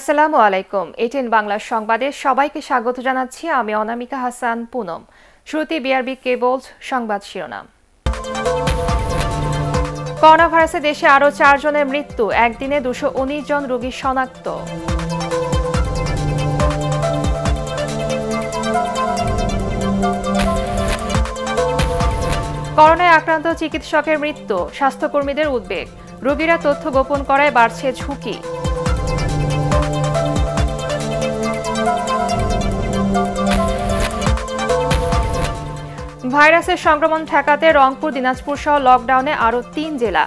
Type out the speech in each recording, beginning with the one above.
আসসালামু আলাইকুম এটিএন বাংলা সংবাদে সবাইকে স্বাগত জানাচ্ছি আমি অনামিকা হাসান পুনম শ্রুতি বিআরবি কেবলস সংবাদ শিরোনাম করোনা ভাইরাসে দেশে আরও চারজনের মৃত্যু একদিনে দুশো জন রোগী শনাক্ত করোনায় আক্রান্ত চিকিৎসকের মৃত্যু স্বাস্থ্যকর্মীদের উদ্বেগ রোগীরা তথ্য গোপন করায় বাড়ছে ঝুঁকি ভাইরাসের সংক্রমণ ঠেকাতে রংপুর দিনাজপুর সহ লকডাউনে আরও তিন জেলা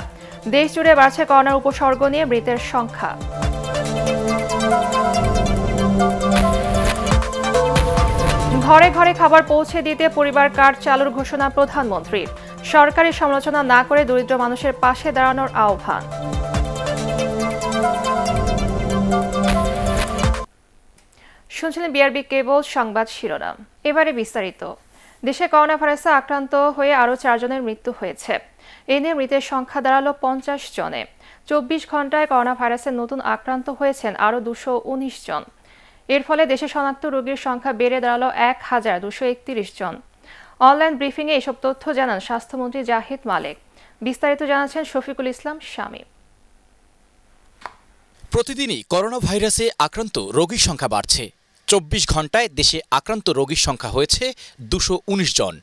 দেশ জুড়ে বাড়ছে করোনার উপসর্গ নিয়ে মৃতের সংখ্যা ঘরে ঘরে খাবার পৌঁছে দিতে পরিবার কার্ড চালুর ঘোষণা প্রধানমন্ত্রীর সরকারি সমালোচনা না করে দরিদ্র মানুষের পাশে দাঁড়ানোর আহ্বান শুনছিলেন বিআরবি কেবল সংবাদ শিরোনাম এবারে বিস্তারিত দেশে করোনা ভাইরাসে আক্রান্ত হয়ে আরও চারজনের মৃত্যু হয়েছে এ নিয়ে মৃতের সংখ্যা দাঁড়ালো পঞ্চাশ জনে চব্বিশ ঘন্টায় করোনা ভাইরাসে নতুন আক্রান্ত হয়েছেন আরও দুশো উনিশ জন এর ফলে দেশে শনাক্ত রোগীর সংখ্যা বেড়ে দাঁড়ালো এক হাজার দুশো একত্রিশ জন অনলাইন ব্রিফিংয়ে এসব তথ্য জানান স্বাস্থ্যমন্ত্রী জাহিদ মালেক বিস্তারিত জানাচ্ছেন শফিকুল ইসলাম শামীম প্রতিদিনই করোনা ভাইরাসে আক্রান্ত রোগীর সংখ্যা বাড়ছে চব্বিশ ঘন্টায় দেশে আক্রান্ত রোগীর সংখ্যা হয়েছে দুশো জন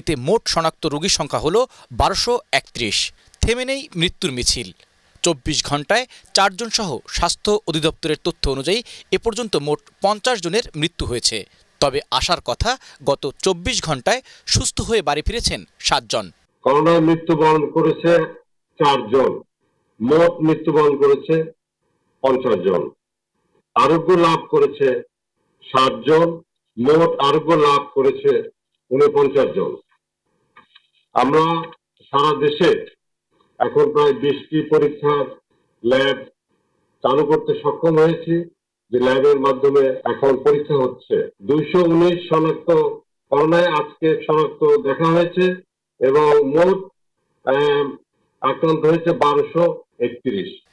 এতে মোট শনাক্ত রোগীর সংখ্যা হল বারোশো একত্রিশ থেমে নেই মৃত্যুর মিছিল চব্বিশ ঘন্টায় চারজন সহ স্বাস্থ্য অধিদপ্তরের তথ্য অনুযায়ী এ পর্যন্ত মোট পঞ্চাশ জনের মৃত্যু হয়েছে তবে আসার কথা গত চব্বিশ ঘন্টায় সুস্থ হয়ে বাড়ি ফিরেছেন সাতজন করোনায় মৃত্যুবরণ করেছে চারজন মোট মৃত্যুবরণ করেছে পঞ্চাশ জন আরোগ্য লাভ করেছে সাতজন মোট আরোগ্য লাভ করেছে উনপঞ্চাশ জন আমরা সারা দেশে এখন প্রায় বিশটি পরীক্ষার ল্যাব চালু করতে সক্ষম হয়েছি যে ল্যাবের মাধ্যমে এখন পরীক্ষা হচ্ছে দুইশো উনিশ শনাক্ত করোনায় আজকে শনাক্ত দেখা হয়েছে এবং মোট আক্রান্ত হয়েছে বারোশো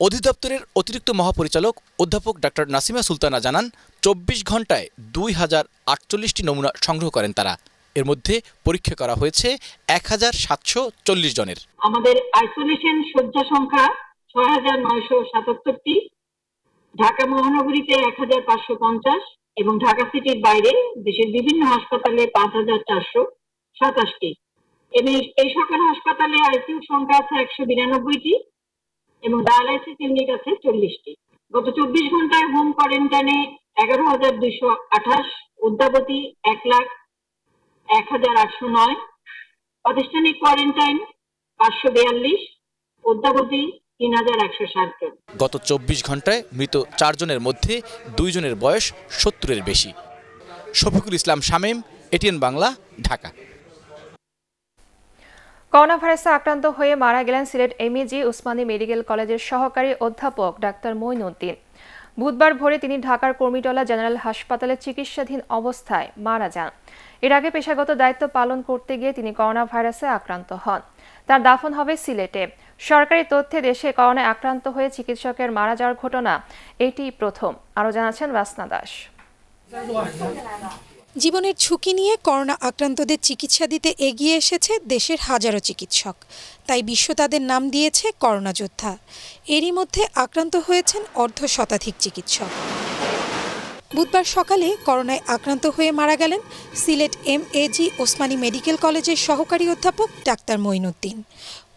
অধিদপ্তরের অতিরিক্ত মহাপরিচালক অধ্যাপক ডাক্তার নাসিমা সুলতানা জানান চব্বিশ ঘন্টায় দুই হাজার আটচল্লিশটি নমুনা সংগ্রহ করেন তারা এর মধ্যে পরীক্ষা করা হয়েছে এক হাজার সাতশো চল্লিশ জনের আমাদের আইসোলেশন শয্যা সংখ্যা ছয় হাজার নয়শো সাতাত্তরটি ঢাকা মহানগরীতে এক হাজার পাঁচশো পঞ্চাশ এবং ঢাকা সিটির বাইরে দেশের বিভিন্ন হাসপাতালে পাঁচ হাজার চারশো সাতাশটি এবং এই সকল হাসপাতালে আইসিউ সংখ্যা আছে একশো বিরানব্বইটি এবং ডায়ালাইসিস ইউনিট আছে চল্লিশটি গত চব্বিশ ঘন্টায় হোম কোয়ারেন্টাইনে এগারো হাজার দুইশো আঠাশ অদ্যাবধি এক লাখ এক হাজার আটশো নয় প্রাতিষ্ঠানিক কোয়ারেন্টাইন পাঁচশো বিয়াল্লিশ অদ্যাবধি গত চব্বিশ ঘন্টায় মৃত চারজনের মধ্যে দুইজনের বয়স সত্তরের বেশি শফিকুল ইসলাম শামীম এটিএন বাংলা ঢাকা করোনা ভাইরাসে আক্রান্ত হয়ে মারা গেলেন Sylhet MAG e Osmani medical কলেজের সহকারী অধ্যাপক ডাক্তার মইনুদ্দিন বুধবার ভোরে তিনি ঢাকার কর্মীটলা জেনারেল হাসপাতালে চিকিৎসাধীন অবস্থায় মারা যান এর আগে পেশাগত দায়িত্ব পালন করতে গিয়ে তিনি করোনা ভাইরাসে আক্রান্ত হন তার দাফন হবে সিলেটে সরকারি তথ্যে দেশে করোনায় আক্রান্ত হয়ে চিকিৎসকের মারা যাওয়ার ঘটনা এটি প্রথম আরও জানাচ্ছেন রাসনা দাস জীবনের ঝুঁকি নিয়ে করোনা আক্রান্তদের চিকিৎসা দিতে এগিয়ে এসেছে দেশের হাজারো চিকিৎসক তাই বিশ্ব তাদের নাম দিয়েছে করোনা যোদ্ধা এরই মধ্যে আক্রান্ত হয়েছেন অর্ধ শতাধিক চিকিৎসক বুধবার সকালে করোনায় আক্রান্ত হয়ে মারা গেলেন Sylhet M AG Osmani medical কলেজের সহকারী অধ্যাপক ডাক্তার মঈনুদ্দিন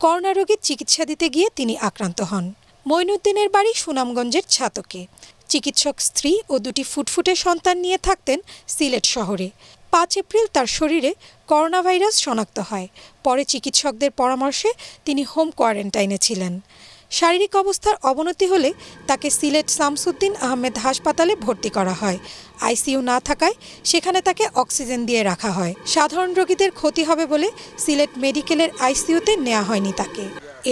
করোনা রোগীর চিকিৎসা দিতে গিয়ে তিনি আক্রান্ত হন মঈনুদ্দিনের বাড়ি সুনামগঞ্জের ছাতকে চিকিৎসক স্ত্রী ও দুটি ফুটফুটে সন্তান নিয়ে থাকতেন সিলেট শহরে পাঁচ এপ্রিল তার শরীরে করোনা ভাইরাস শনাক্ত হয় পরে চিকিৎসকদের পরামর্শে তিনি হোম কোয়ারেন্টাইনে ছিলেন শারীরিক অবস্থার অবনতি হলে তাকে সিলেট শামসুদ্দিন আহমেদ হাসপাতালে ভর্তি করা হয় আইসিইউ না থাকায় সেখানে তাকে অক্সিজেন দিয়ে রাখা হয় সাধারণ রোগীদের ক্ষতি হবে বলে সিলেট মেডিকেলের আইসিইউতে নেওয়া হয়নি তাকে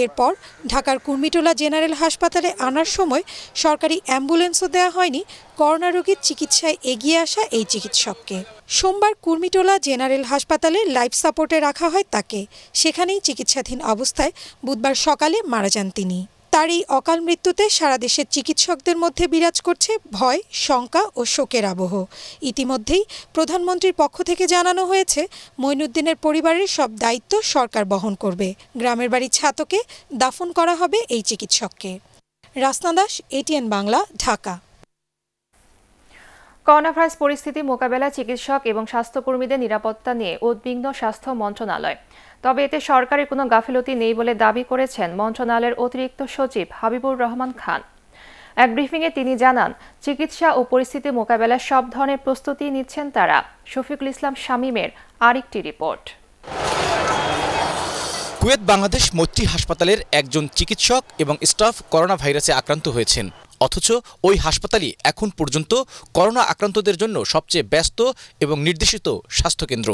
এরপর ঢাকার কুর্মিটোলা জেনারেল হাসপাতালে আনার সময় সরকারি অ্যাম্বুলেন্সও দেওয়া হয়নি করোনা রোগীর চিকিৎসায় এগিয়ে আসা এই চিকিৎসককে সোমবার কুর্মিটোলা জেনারেল হাসপাতালে লাইফ সাপোর্টে রাখা হয় তাকে সেখানেই চিকিৎসাধীন অবস্থায় বুধবার সকালে মারা যান তিনি তার এই অকাল মৃত্যুতে সারা দেশের চিকিৎসকদের মধ্যে বিরাজ করছে ভয় শঙ্কা ও শোকের আবহ ইতিমধ্যেই প্রধানমন্ত্রীর পক্ষ থেকে জানানো হয়েছে মইনুদ্দিনের পরিবারের সব দায়িত্ব সরকার বহন করবে গ্রামের বাড়ি ছাতকে দাফন করা হবে এই চিকিৎসককে Rasna Das ATN Bangla Dhaka corona virus পরিস্থিতি মোকাবেলা চিকিৎসক এবং স্বাস্থ্যকর্মীদের নিরাপত্তা নিয়ে উদ্বিগ্ন স্বাস্থ্য মন্ত্রণালয় তবে এতে সরকারের কোনো গাফিলতি নেই বলে দাবি করেছেন মন্ত্রণালয়ের অতিরিক্ত সচিব হাবিবুর রহমান খান এক ব্রিফিংয়ে তিনি জানান চিকিৎসা ও পরিস্থিতি মোকাবেলায় সব ধরনের প্রস্তুতি নিচ্ছেন তারা শফিকুল ইসলাম শামীমের আরেকটি রিপোর্ট কুয়েত বাংলাদেশ মৈত্রী হাসপাতালের একজন চিকিৎসক এবং স্টাফ করোনা ভাইরাসে আক্রান্ত হয়েছেন অথচ ওই হাসপাতালই এখন পর্যন্ত করোনা আক্রান্তদের জন্য সবচেয়ে ব্যস্ত এবং নির্দেশিত স্বাস্থ্যকেন্দ্র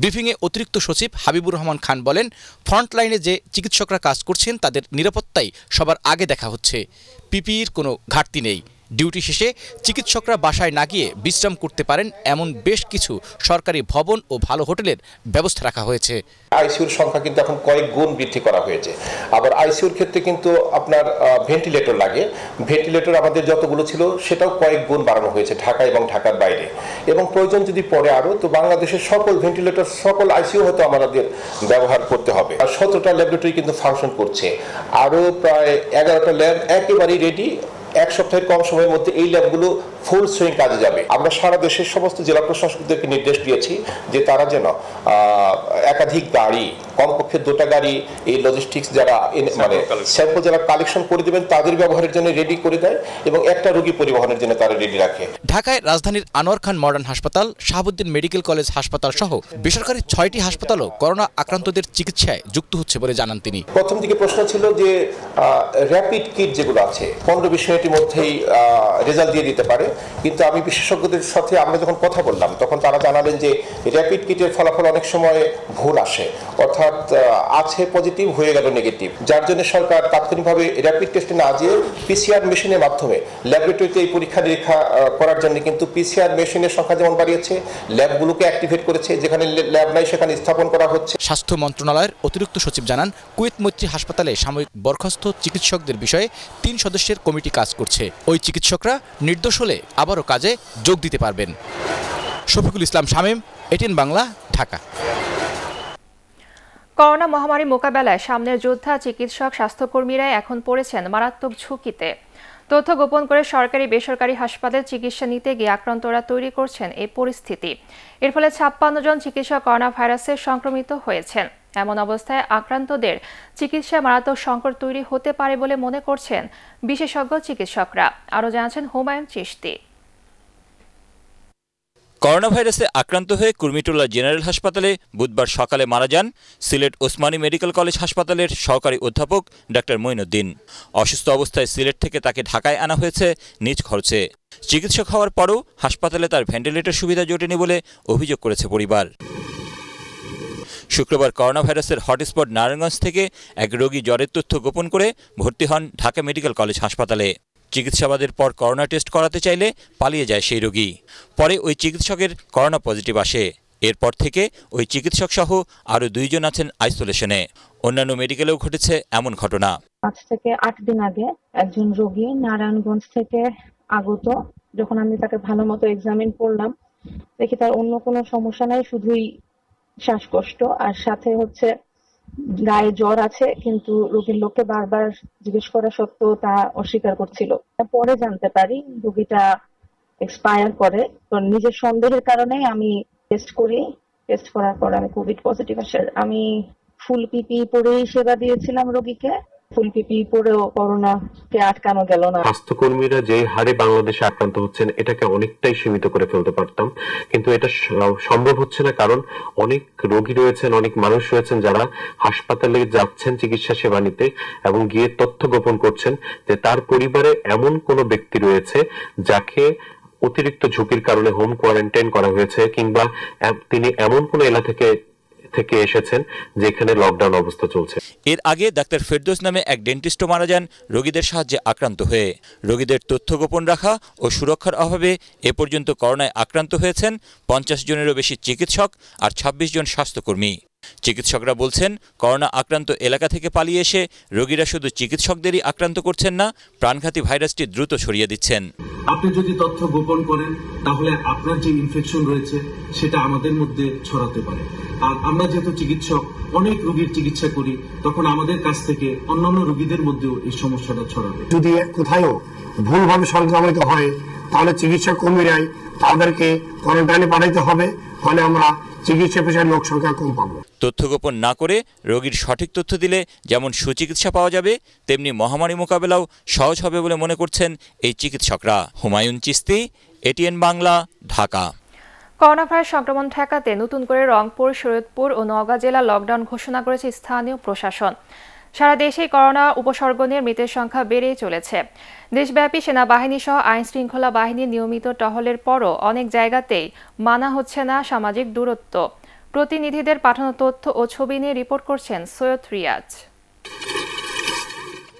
ব্রিফিংয়ে অতিরিক্ত সচিব হাবিবুর রহমান খান বলেন ফ্রন্টলাইনে যে চিকিৎসকরা কাজ করছেন তাদের নিরাপত্তাই সবার আগে দেখা হচ্ছে পিপির কোনো ঘাটতি নেই ডিউটি শেষে চিকিৎসকরা বাসায় না গিয়ে বিশ্রাম করতে পারেন এমন বেশ কিছু সরকারি ভবন ও ভালো হোটেলের ব্যবস্থা রাখা হয়েছে আইসিউর সংখ্যা কিন্তু এখন কয়েক গুণ বৃদ্ধি করা হয়েছে আবার আইসিউর ক্ষেত্রে কিন্তু আপনার ভেন্টিলেটর লাগে ভেন্টিলেটর আমাদের যতগুলো ছিল সেটাও কয়েক গুণ বাড়ানো হয়েছে ঢাকা এবং ঢাকার বাইরে এবং প্রয়োজন যদি পড়ে আরও তো বাংলাদেশের সকল ভেন্টিলেটর সকল আইসিউ হয়তো আমাদের ব্যবহার করতে হবে আর সতেরোটা ল্যাবরেটরি কিন্তু ফাংশন করছে আরও প্রায় এগারোটা ল্যাব একেবারেই রেডি এক সপ্তাহের কম সময়ের মধ্যে এই ল্যাবগুলো ফুল সুইং কাজে যাবে আমরা সারা দেশের সমস্ত জেলা প্রশাসকদেরকে নির্দেশ দিয়েছি যে তারা যেন একাধিক গাড়ি কমপক্ষে দুটা গাড়ি এই লজিস্টিক্স যারা মানে স্যাম্পল যারা কালেকশন করে দেবেন তাদের ব্যবহারের জন্য রেডি করে দেয় এবং একটা রোগী পরিবহনের জন্য তারা রেডি রাখে ঢাকায় রাজধানীর আনোয়ার খান মডার্ন হাসপাতাল শাহাবুদ্দিন মেডিকেল কলেজ হাসপাতাল সহ বেসরকারি ছয়টি হাসপাতালও করোনা আক্রান্তদের চিকিৎসায় যুক্ত হচ্ছে বলে জানান তিনি প্রথম দিকে প্রশ্ন ছিল যে র্যাপিড কিট যেগুলো আছে পনেরো বিশ মিনিটের মধ্যেই রেজাল্ট দিয়ে দিতে পারে কিন্তু আমি বিশেষজ্ঞদের সাথে আমরা যখন কথা বললাম তখন তারা জানালেন যে র্যাপিড কিটের ফলাফল অনেক সময় ভুল আসে অর্থাৎ অর্থাৎ আছে পজিটিভ হয়ে গেল নেগেটিভ যার জন্য সরকার তাৎক্ষণিকভাবে র্যাপিড টেস্টে না যেয়ে পিসিআর মেশিনের মাধ্যমে ল্যাবরেটরিতে এই পরীক্ষা নিরীক্ষা করার জন্য কিন্তু পিসিআর মেশিনের সংখ্যা যেমন বাড়িয়েছে ল্যাবগুলোকে অ্যাক্টিভেট করেছে যেখানে ল্যাব নাই সেখানে স্থাপন করা হচ্ছে স্বাস্থ্য মন্ত্রণালয়ের অতিরিক্ত সচিব জানান কুয়েত মৈত্রী হাসপাতালে সাময়িক বরখাস্ত চিকিৎসকদের বিষয়ে তিন সদস্যের কমিটি কাজ করছে ওই চিকিৎসকরা নির্দোষ হলে আবারও কাজে যোগ দিতে পারবেন শফিকুল ইসলাম শামীম এটিন বাংলা ঢাকা করোনা মহামারী মোকাবেলায় সামনের যোদ্ধা চিকিৎসক স্বাস্থ্যকর্মীরা এখন পড়েছেন মারাত্মক ঝুঁকিতে তথ্য গোপন করে সরকারি বেসরকারি হাসপাতালে চিকিৎসা নিতে গিয়ে আক্রান্তরা তৈরি করছেন এই পরিস্থিতি এর ফলে ছাপ্পান্ন জন চিকিৎসক করোনা ভাইরাসে সংক্রমিত হয়েছেন এমন অবস্থায় আক্রান্তদের চিকিৎসা মারাত্মক সংকট তৈরি হতে পারে বলে মনে করছেন বিশেষজ্ঞ চিকিৎসকরা আরও জানাচ্ছেন হুমায়ুন চিস্তি করোনা ভাইরাসে আক্রান্ত হয়ে কুর্মিটোলা জেনারেল হাসপাতালে বুধবার সকালে মারা যান সিলেট ওসমানী মেডিকেল কলেজ হাসপাতালের সহকারী অধ্যাপক ডাক্তার মইনুদ্দিন অসুস্থ অবস্থায় সিলেট থেকে তাকে ঢাকায় আনা হয়েছে নিজ খরচে চিকিৎসক হওয়ার পরও হাসপাতালে তার ভেন্টিলেটর সুবিধা জোটেনি বলে অভিযোগ করেছে পরিবার শুক্রবার করোনা ভাইরাসের হটস্পট নারায়ণগঞ্জ থেকে এক রোগী জ্বরের তথ্য গোপন করে ভর্তি হন ঢাকা মেডিকেল কলেজ হাসপাতালে চিকিৎসাবাদের পর করোনা টেস্ট করাতে চাইলে পালিয়ে যায় সেই রোগী পরে ওই চিকিৎসকের করোনা পজিটিভ আসে এরপর থেকে ওই চিকিৎসক সহ আরও দুইজন আছেন আইসোলেশনে অন্যান্য মেডিকেলেও ঘটেছে এমন ঘটনা পাঁচ থেকে আট দিন আগে একজন রোগী নারায়ণগঞ্জ থেকে আগত যখন আমি তাকে ভালো মতো এক্সামিন করলাম দেখি তার অন্য কোনো সমস্যা নাই শুধুই শ্বাসকষ্ট আর সাথে হচ্ছে গায়ে জ্বর আছে কিন্তু রোগীর লোককে বারবার জিজ্ঞেস করা সত্ত্বেও তা অস্বীকার করছিল পরে জানতে পারি রোগীটা এক্সপায়ার করে তো নিজের সন্দেহের কারণে আমি টেস্ট করি টেস্ট করার পর আমি কোভিড পজিটিভ আসে আমি ফুল পিপি পরেই সেবা দিয়েছিলাম রোগীকে ফুলপিপি পরেও করোনাকে আটকানো গেল না স্বাস্থ্যকর্মীরা যে হারে বাংলাদেশে আক্রান্ত হচ্ছেন এটাকে অনেকটাই সীমিত করে ফেলতে পারতাম কিন্তু এটা সম্ভব হচ্ছে না কারণ অনেক রোগী রয়েছেন অনেক মানুষ রয়েছেন যারা হাসপাতালে যাচ্ছেন চিকিৎসা সেবা নিতে এবং গিয়ে তথ্য গোপন করছেন যে তার পরিবারে এমন কোনো ব্যক্তি রয়েছে যাকে অতিরিক্ত ঝুঁকির কারণে হোম কোয়ারেন্টাইন করা হয়েছে কিংবা তিনি এমন কোনো এলাকা থেকে থেকে এসেছেন যেখানে লকডাউন অবস্থা চলছে এর আগে ডাক্তার ফেরদোস নামে এক ডেন্টিস্টও মারা যান রোগীদের সাহায্যে আক্রান্ত হয়ে রোগীদের তথ্য গোপন রাখা ও সুরক্ষার অভাবে এ পর্যন্ত করোনায় আক্রান্ত হয়েছেন পঞ্চাশ জনেরও বেশি চিকিৎসক আর ২৬ জন স্বাস্থ্যকর্মী চিকিৎসকরা বলছেন করোনা আক্রান্ত এলাকা থেকে পালিয়ে এসে রোগীরা শুধু চিকিৎসকদেরই আক্রান্ত করছেন না প্রাণঘাতী ভাইরাসটি দ্রুত ছড়িয়ে দিচ্ছেন আপনি যদি তথ্য গোপন করেন তাহলে আপনার যে ইনফেকশন রয়েছে সেটা আমাদের মধ্যে ছড়াতে পারে আর আমরা যেহেতু চিকিৎসক অনেক রোগীর চিকিৎসা করি তখন আমাদের কাছ থেকে অন্যান্য রোগীদের মধ্যেও এই সমস্যাটা ছড়াবে যদি কোথাও ভুলভাবে সংক্রামিত হয় তাহলে চিকিৎসা কর্মীরাই তাদেরকে কোয়ারেন্টাইনে পাঠাইতে হবে ফলে আমরা চিকিৎসা পেশার লোক সংখ্যা কম পাবো তথ্য গোপন না করে রোগীর সঠিক তথ্য দিলে যেমন সুচিকিৎসা পাওয়া যাবে তেমনি মহামারী মোকাবেলাও সহজ হবে বলে মনে করছেন এই চিকিৎসকরা Humayun Chishti ATN Bangla Dhaka corona virus সংক্রমণ ঠেকাতে নতুন করে রংপুর শরীয়তপুর ও নওগাঁ জেলা লকডাউন ঘোষণা করেছে স্থানীয় প্রশাসন সারা দেশেই করোনা উপসর্গ নিয়ে মৃতের সংখ্যা বেড়ে চলেছে দেশব্যাপী সেনাবাহিনী সহ আইন শৃঙ্খলা বাহিনীর নিয়মিত টহলের পরও অনেক জায়গাতেই মানা হচ্ছে না সামাজিক দূরত্ব প্রতিনিধিদের পাঠানো তথ্য ও ছবি নিয়ে রিপোর্ট করছেন সৈয়দ রিয়াজ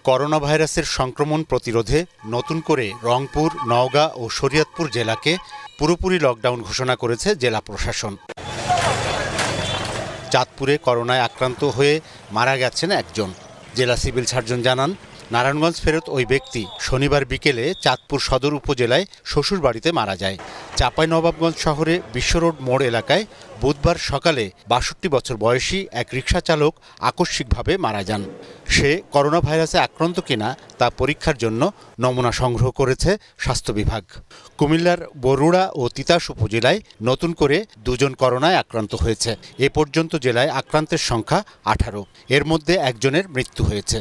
করোনা ভাইরাসের সংক্রমণ প্রতিরোধে নতুন করে রংপুর নওগাঁ ও শরীয়তপুর জেলাকে পুরোপুরি লকডাউন ঘোষণা করেছে জেলা প্রশাসন চাঁদপুরে করোনায় আক্রান্ত হয়ে মারা গেছেন একজন জেলা সিভিল সার্জন জানান নারায়ণগঞ্জ ফেরত ওই ব্যক্তি শনিবার বিকেলে চাঁদপুর সদর উপজেলায় শ্বশুর বাড়িতে মারা যায় চাপাই নবাবগঞ্জ শহরে বিশ্বরোড মোড় এলাকায় বুধবার সকালে বাষট্টি বছর বয়সী এক রিক্সা চালক আকস্মিকভাবে মারা যান সে করোনা ভাইরাসে আক্রান্ত কিনা তা পরীক্ষার জন্য নমুনা সংগ্রহ করেছে স্বাস্থ্য বিভাগ কুমিল্লার বরুড়া ও তিতাস উপজেলায় নতুন করে দুজন করোনায় আক্রান্ত হয়েছে এ পর্যন্ত জেলায় আক্রান্তের সংখ্যা আঠারো এর মধ্যে একজনের মৃত্যু হয়েছে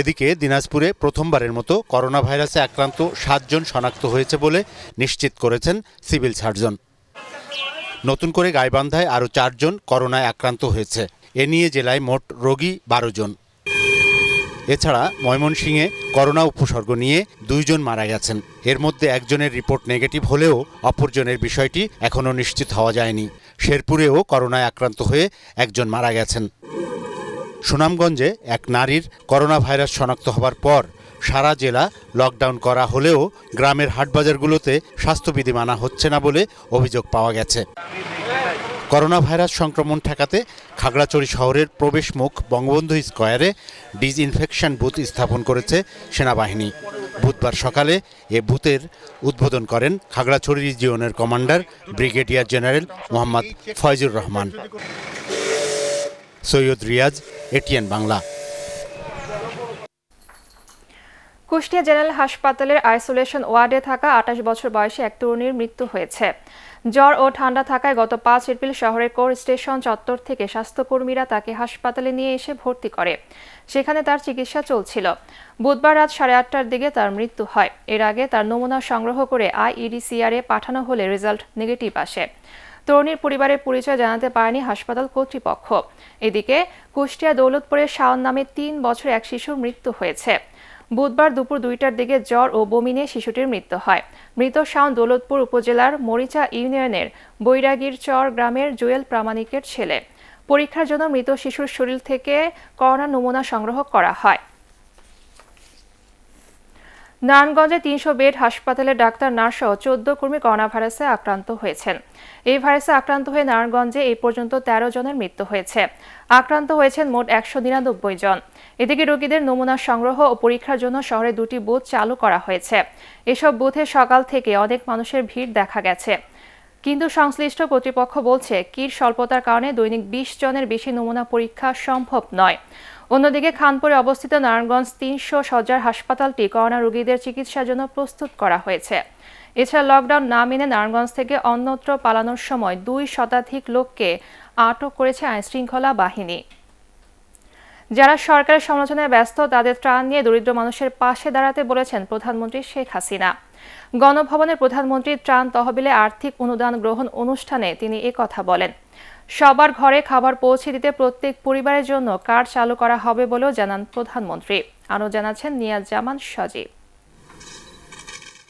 এদিকে দিনাজপুরে প্রথমবারের মতো করোনা ভাইরাসে আক্রান্ত সাতজন শনাক্ত হয়েছে বলে নিশ্চিত করেছেন সিভিল সার্জন নতুন করে গাইবান্ধায় আরও চারজন করোনায় আক্রান্ত হয়েছে এ নিয়ে জেলায় মোট রোগী বারো জন এছাড়া ময়মনসিংহে করোনা উপসর্গ নিয়ে দুইজন মারা গেছেন এর মধ্যে একজনের রিপোর্ট নেগেটিভ হলেও অপরজনের বিষয়টি এখনও নিশ্চিত হওয়া যায়নি শেরপুরেও করোনায় আক্রান্ত হয়ে একজন মারা গেছেন সুনামগঞ্জে এক নারীর করোনা ভাইরাস শনাক্ত হবার পর সারা জেলা লকডাউন করা হলেও গ্রামের হাটবাজারগুলোতে স্বাস্থ্যবিধি মানা হচ্ছে না বলে অভিযোগ পাওয়া গেছে করোনা ভাইরাস সংক্রমণ ঠেকাতে খাগড়াছড়ি শহরের প্রবেশ মুখ বঙ্গবন্ধু স্কোয়ারে ডিজইনফেকশন বুথ স্থাপন করেছে সেনাবাহিনী বুধবার সকালে এ বুথের উদ্বোধন করেন খাগড়াছড়ি রিজিয়নের commander brigadier general Mohammad Foyzur Rahman Syed Riaz ATN Bangla Kushtia general হাসপাতালের আইসোলেশন ওয়ার্ডে থাকা আঠাশ বছর বয়সে এক তরুণীর মৃত্যু হয়েছে জ্বর ও ঠান্ডা থাকায় গত পাঁচ এপ্রিল শহরের কোর স্টেশন চত্বর থেকে স্বাস্থ্যকর্মীরা তাকে হাসপাতালে নিয়ে এসে ভর্তি করে সেখানে তার চিকিৎসা চলছিল বুধবার রাত সাড়ে আটটার দিকে তার মৃত্যু হয় এর আগে তার নমুনা সংগ্রহ করে এ পাঠানো হলে রেজাল্ট নেগেটিভ আসে তরুণীর পরিবারের পরিচয় জানাতে পারেনি হাসপাতাল কর্তৃপক্ষ এদিকে কুষ্টিয়া দৌলতপুরের শাওন নামে তিন বছর এক শিশুর মৃত্যু হয়েছে বুধবার দুপুর দুইটার দিকে জ্বর ও বমি নিয়ে শিশুটির মৃত্যু হয় মৃত শাওন দৌলতপুর উপজেলার মরিচা ইউনিয়নের বৈরাগীর চর গ্রামের জুয়েল প্রামাণিকের ছেলে পরীক্ষার জন্য মৃত শিশুর শরীর থেকে করোনা নমুনা সংগ্রহ করা হয় নারায়ণগঞ্জে তিনশো বেড হাসপাতালে ডাক্তার নার্স ও চোদ্দ কর্মী করোনা ভাইরাসে আক্রান্ত হয়েছেন এই ভাইরাসে আক্রান্ত হয়ে নারায়ণগঞ্জে এই পর্যন্ত ১৩ জনের মৃত্যু হয়েছে আক্রান্ত হয়েছেন মোট একশো নিরানব্বই জন এদিকে রোগীদের নমুনা সংগ্রহ ও পরীক্ষার জন্য শহরে দুটি বুথ চালু করা হয়েছে এসব বুথে সকাল থেকে অনেক মানুষের ভিড় দেখা গেছে কিন্তু সংশ্লিষ্ট কর্তৃপক্ষ বলছে কির স্বল্পতার কারণে দৈনিক বিশ জনের বেশি নমুনা পরীক্ষা সম্ভব নয় অন্যদিকে খানপুরে অবস্থিত নারায়ণগঞ্জ তিনশো সজ্জার হাসপাতালটি করোনা রোগীদের চিকিৎসার জন্য প্রস্তুত করা হয়েছে এছাড়া লকডাউন না মেনে নারায়ণগঞ্জ থেকে অন্যত্র পালানোর সময় দুই শতাধিক লোককে আটক করেছে আইনশৃঙ্খলা বাহিনী যারা সরকারের সমালোচনায় ব্যস্ত তাদের ত্রাণ নিয়ে দরিদ্র মানুষের পাশে দাঁড়াতে বলেছেন প্রধানমন্ত্রী শেখ হাসিনা গণভবনে প্রধানমন্ত্রী ত্রাণ তহবিলে আর্থিক অনুদান গ্রহণ অনুষ্ঠানে তিনি কথা বলেন সবার ঘরে খাবার পৌঁছে দিতে প্রত্যেক পরিবারের জন্য কার্ড চালু করা হবে বলেও জানান প্রধানমন্ত্রী আরও জানাচ্ছেন নিয়াজ জামান সজীব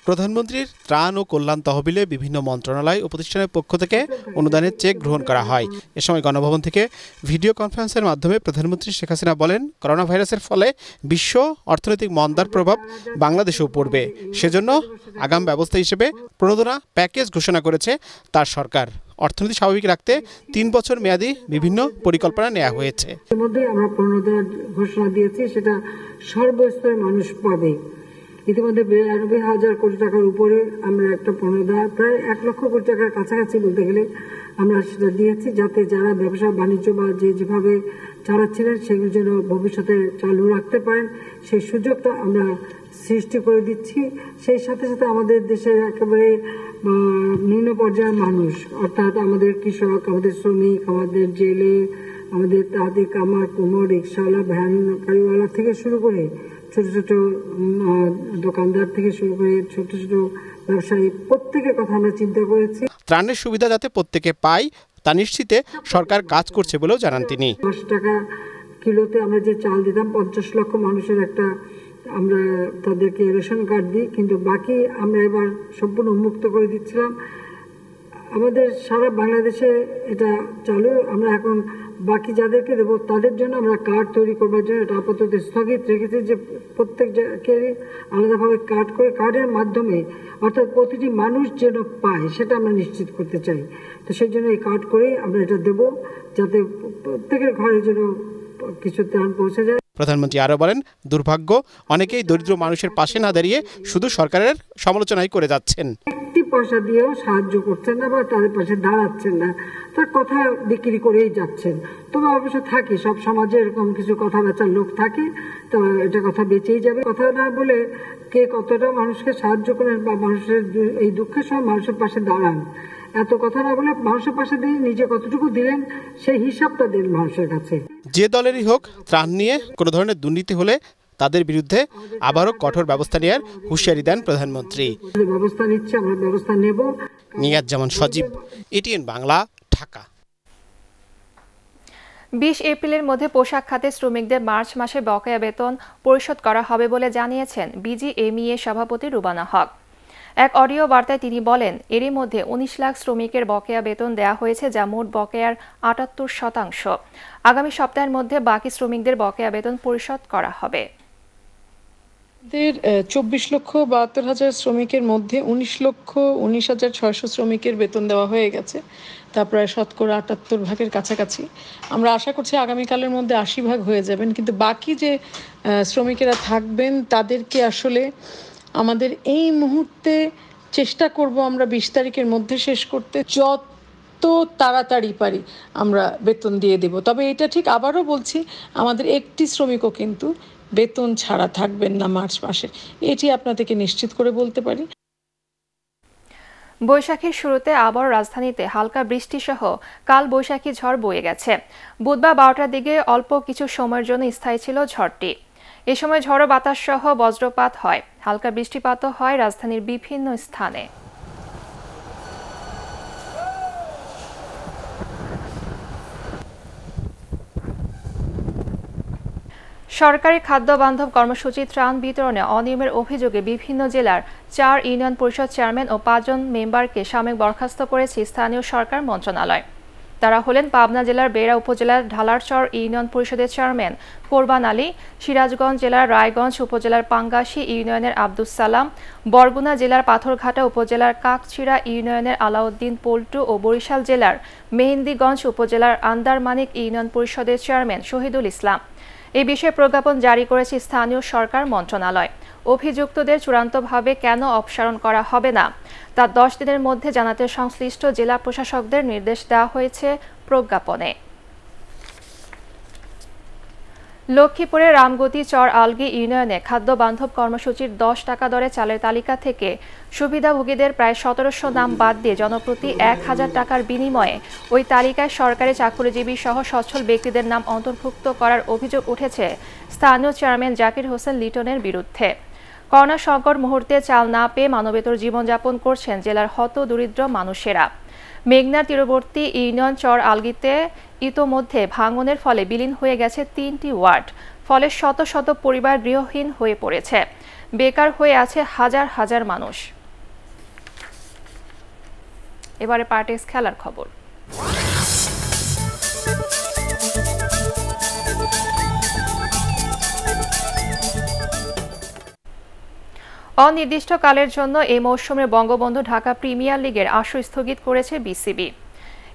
প্রধানমন্ত্রীর ত্রাণ ও কল্যাণ তহবিলে বিভিন্ন মন্ত্রণালয় ও প্রতিষ্ঠানের পক্ষ থেকে অনুদানের চেক গ্রহণ করা হয় এ সময় গণভবন থেকে ভিডিও কনফারেন্সের মাধ্যমে প্রধানমন্ত্রী শেখ হাসিনা বলেন করোনা ভাইরাসের ফলে বিশ্ব অর্থনৈতিক মন্দার প্রভাব বাংলাদেশেও পড়বে সেজন্য আগাম ব্যবস্থা হিসেবে প্রণোদনা প্যাকেজ ঘোষণা করেছে তার সরকার অর্থনীতি স্বাভাবিক রাখতে তিন বছর মেয়াদী বিভিন্ন পরিকল্পনা নেওয়া হয়েছে ইতিমধ্যে আমরা পণ্যদের ঘোষণা দিয়েছি সেটা সর্বস্তরের মানুষ পাবে ইতিমধ্যে বিরানব্বই হাজার কোটি টাকার উপরে আমরা একটা পুনরুদ্ধার প্রায় এক লক্ষ কোটি টাকার কাছাকাছি বলতে গেলে আমরা সেটা দিয়েছি যাতে যারা ব্যবসা বাণিজ্য বা যে যেভাবে চালাচ্ছিলেন সেগুলো যেন ভবিষ্যতে চালু রাখতে পারেন সেই সুযোগটা আমরা সৃষ্টি করে দিচ্ছি সেই সাথে সাথে আমাদের দেশের একেবারে নিম্ন পর্যায়ের মানুষ অর্থাৎ আমাদের কৃষক আমাদের শ্রমিক আমাদের জেলে আমাদের তাঁতি কামার কোমর রিক্সাওয়ালা ভ্যান গাড়িওয়ালা থেকে শুরু করে ছোট ছোট দোকানদার থেকে শুরু করে ছোট ছোট ব্যবসায়ী প্রত্যেকের কথা আমরা চিন্তা করেছি ত্রাণের সুবিধা যাতে প্রত্যেকে পাই তা নিশ্চিতে সরকার কাজ করছে বলেও জানান তিনি দশ টাকা কিলোতে আমরা যে চাল দিতাম পঞ্চাশ লক্ষ মানুষের একটা আমরা তাদেরকে রেশন কার্ড দিই কিন্তু বাকি আমরা এবার সম্পূর্ণ মুক্ত করে দিচ্ছিলাম আমাদের সারা বাংলাদেশে এটা চালু আমরা এখন বাকি যাদেরকে দেবো তাদের জন্য আমরা কার্ড তৈরি করবার জন্য এটা আপাতত স্থগিত রেখেছি যে প্রত্যেক জায়গাকে আলাদাভাবে কার্ড করে কার্ডের মাধ্যমে অর্থাৎ প্রতিটি মানুষ যেন পায় সেটা আমরা নিশ্চিত করতে চাই তো সেই জন্য এই কার্ড করেই আমরা এটা দেব যাতে প্রত্যেকের ঘরে যেন কিছু ত্রাণ পৌঁছে যায় প্রধানমন্ত্রী আরও বলেন দুর্ভাগ্য অনেকেই দরিদ্র মানুষের পাশে না দাঁড়িয়ে শুধু সরকারের সমালোচনাই করে যাচ্ছেন পয়সা দিয়েও সাহায্য করছেন না বা তাদের পাশে দাঁড়াচ্ছেন না তার কথা বিক্রি করেই যাচ্ছেন তবে অবশ্য থাকে সব সমাজে এরকম কিছু কথা বেচার লোক থাকে তো এটা কথা বেঁচেই যাবে কথা না বলে কে কতটা মানুষকে সাহায্য করেন বা মানুষের এই দুঃখের সময় মানুষের পাশে দাঁড়ান এত কথা না বলে মানুষের পাশে দিয়ে নিজে কতটুকু দিলেন সেই হিসাবটা দিন মানুষের কাছে যে দলেরই হোক ত্রাণ নিয়ে কোনো ধরনের দুর্নীতি হলে তাদের বিরুদ্ধে আবারও কঠোর ব্যবস্থা নেওয়ার হুঁশিয়ারি দেন প্রধানমন্ত্রী ব্যবস্থা নিচ্ছে আমরা ব্যবস্থা নেব নিয়াজ জামান সজীব এটিএন বাংলা ঢাকা বিশ এপ্রিলের মধ্যে পোশাক খাতে শ্রমিকদের মার্চ মাসে বকেয়া বেতন পরিশোধ করা হবে বলে জানিয়েছেন বিজিএমইএ সভাপতি রুবানা হক এক অডিও বার্তায় তিনি বলেন এরই মধ্যে উনিশ লাখ শ্রমিকের বকেয়া বেতন দেয়া হয়েছে যা মোট বকেয়ার আটাত্তর শতাংশ আগামী সপ্তাহের মধ্যে বাকি শ্রমিকদের বকেয়া বেতন পরিশোধ করা হবে চব্বিশ লক্ষ বাহাত্তর হাজার শ্রমিকের মধ্যে উনিশ লক্ষ উনিশ হাজার ছয়শো শ্রমিকের বেতন দেওয়া হয়ে গেছে তা প্রায় শতকরা আটাত্তর ভাগের কাছাকাছি আমরা আশা করছি আগামীকালের মধ্যে আশি ভাগ হয়ে যাবেন কিন্তু বাকি যে শ্রমিকেরা থাকবেন তাদেরকে আসলে আমাদের এই মুহূর্তে চেষ্টা করব আমরা বিশ তারিখের মধ্যে শেষ করতে যত তাড়াতাড়ি পারি আমরা বেতন দিয়ে দেব তবে এটা ঠিক আবারও বলছি আমাদের একটি শ্রমিকও কিন্তু বেতন ছাড়া থাকবেন না মার্চ মাসে এটি আপনাদেরকে নিশ্চিত করে বলতে পারি বৈশাখীর শুরুতে আবার রাজধানীতে হালকা বৃষ্টি সহ কাল বৈশাখী ঝড় বয়ে গেছে বুধবার বারোটার দিকে অল্প কিছু সময়ের জন্য স্থায়ী ছিল ঝড়টি এ সময় ঝড়ো বাতাস সহ বজ্রপাত হয় হালকা বৃষ্টিপাতও হয় রাজধানীর বিভিন্ন স্থানে সরকারি খাদ্য বান্ধব কর্মসূচি ত্রাণ বিতরণে অনিয়মের অভিযোগে বিভিন্ন জেলার চার ইউনিয়ন পরিষদ চেয়ারম্যান ও পাঁচজন মেম্বারকে সাময়িক বরখাস্ত করেছে স্থানীয় সরকার মন্ত্রণালয় তারা হলেন পাবনা জেলার বেড়া উপজেলার ঢালারচর ইউনিয়ন পরিষদের চেয়ারম্যান কোরবান আলী সিরাজগঞ্জ জেলার রায়গঞ্জ উপজেলার পাঙ্গাসী ইউনিয়নের আব্দুস সালাম বরগুনা জেলার পাথরঘাটা উপজেলার কাকছিড়া ইউনিয়নের আলাউদ্দিন পল্টু ও বরিশাল জেলার মেহেন্দিগঞ্জ উপজেলার আন্দারমানিক ইউনিয়ন পরিষদের চেয়ারম্যান শহীদুল ইসলাম এ বিষয়ে প্রজ্ঞাপন জারি করেছে স্থানীয় সরকার মন্ত্রণালয় অভিযুক্তদের চূড়ান্তভাবে কেন অপসারণ করা হবে না তা দশ দিনের মধ্যে জানাতে সংশ্লিষ্ট জেলা প্রশাসকদের নির্দেশ দেওয়া হয়েছে প্রজ্ঞাপনে লক্ষ্মীপুরের রামগতি চর আলগি ইউনিয়নে খাদ্য বান্ধব কর্মসূচির দশ টাকা দরে চালের তালিকা থেকে সুবিধাভোগীদের প্রায় সতেরোশো নাম বাদ দিয়ে জনপ্রতি এক হাজার টাকার বিনিময়ে ওই তালিকায় সরকারি চাকরিজীবী সহ সচ্ছল ব্যক্তিদের নাম অন্তর্ভুক্ত করার অভিযোগ উঠেছে স্থানীয় চেয়ারম্যান জাকির হোসেন লিটনের বিরুদ্ধে করোনা সংকট মুহূর্তে চাল না পেয়ে মানবেতর জীবনযাপন করছেন জেলার হত দরিদ্র মানুষেরা মেঘনার তীরবর্তী ইউনিয়ন চর আলগিতে ইতোমধ্যে ভাঙনের ফলে বিলীন হয়ে গেছে তিনটি ওয়ার্ড ফলে শত শত পরিবার গৃহহীন হয়ে পড়েছে বেকার হয়ে আছে হাজার হাজার মানুষ এবারে পার্টিস খেলার খবর অনির্দিষ্টকালের জন্য এই মৌসুমে বঙ্গবন্ধু ঢাকা প্রিমিয়ার লিগের আসর স্থগিত করেছে বিসিবি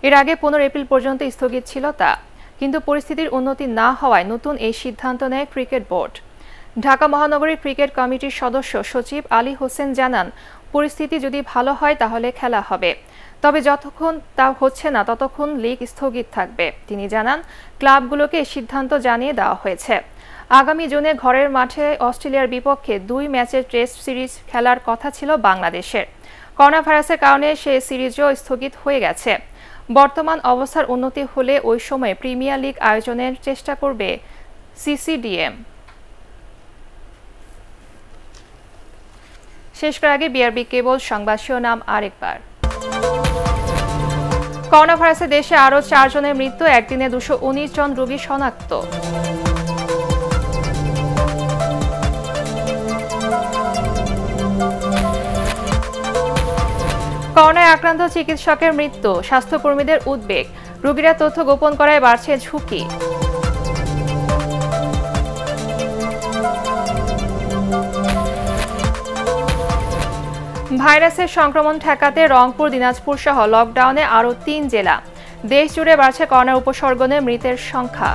এর আগে পনেরো এপ্রিল পর্যন্ত স্থগিত ছিল তা কিন্তু পরিস্থিতির উন্নতি না হওয়ায় নতুন এই সিদ্ধান্ত নেয় ক্রিকেট বোর্ড ঢাকা মহানগরী ক্রিকেট কমিটির সদস্য সচিব আলী হোসেন জানান পরিস্থিতি যদি ভালো হয় তাহলে খেলা হবে তবে যতক্ষণ তা হচ্ছে না ততক্ষণ লিগ স্থগিত থাকবে তিনি জানান ক্লাবগুলোকে সিদ্ধান্ত জানিয়ে দেওয়া হয়েছে আগামী জুনে ঘরের মাঠে অস্ট্রেলিয়ার বিপক্ষে দুই ম্যাচের টেস্ট সিরিজ খেলার কথা ছিল বাংলাদেশের করোনা ভাইরাসের কারণে সে সিরিজও স্থগিত হয়ে গেছে বর্তমান অবস্থার উন্নতি হলে ওই সময়ে প্রিমিয়ার লিগ আয়োজনের চেষ্টা করবে সিসিডিএম শেষ করার আগে বিআরবি কেবল সংবাদ শিরোনাম আরেকবার করোনা ভাইরাসে দেশে আরও চারজনের মৃত্যু একদিনে দুশো উনিশ জন রোগী শনাক্ত করোনায় আক্রান্ত চিকিৎসকের মৃত্যু স্বাস্থ্যকর্মীদের উদ্বেগ রোগীরা তথ্য গোপন করায় বাড়ছে ঝুঁকি ভাইরাসের সংক্রমণ ঠেকাতে রংপুর দিনাজপুর সহ লকডাউনে আরও তিন জেলা দেশজুড়ে বাড়ছে করোনার উপসর্গনে মৃতের সংখ্যা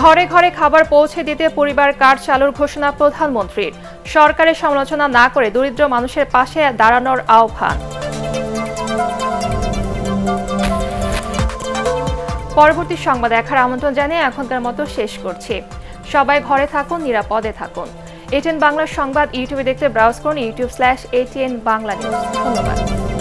ঘরে ঘরে খাবার পৌঁছে দিতে পরিবার কার্ড চালুর ঘোষণা প্রধানমন্ত্রীর সরকারের সমালোচনা না করে দরিদ্র মানুষের পাশে দাঁড়ানোর আহ্বান পরবর্তী সংবাদ দেখার আমন্ত্রণ জানিয়ে এখনকার মতো শেষ করছি সবাই ঘরে থাকুন নিরাপদে থাকুন এটিএন বাংলার সংবাদ ইউটিউবে দেখতে ব্রাউজ করুন YouTube slash ATN Bangla news ধন্যবাদ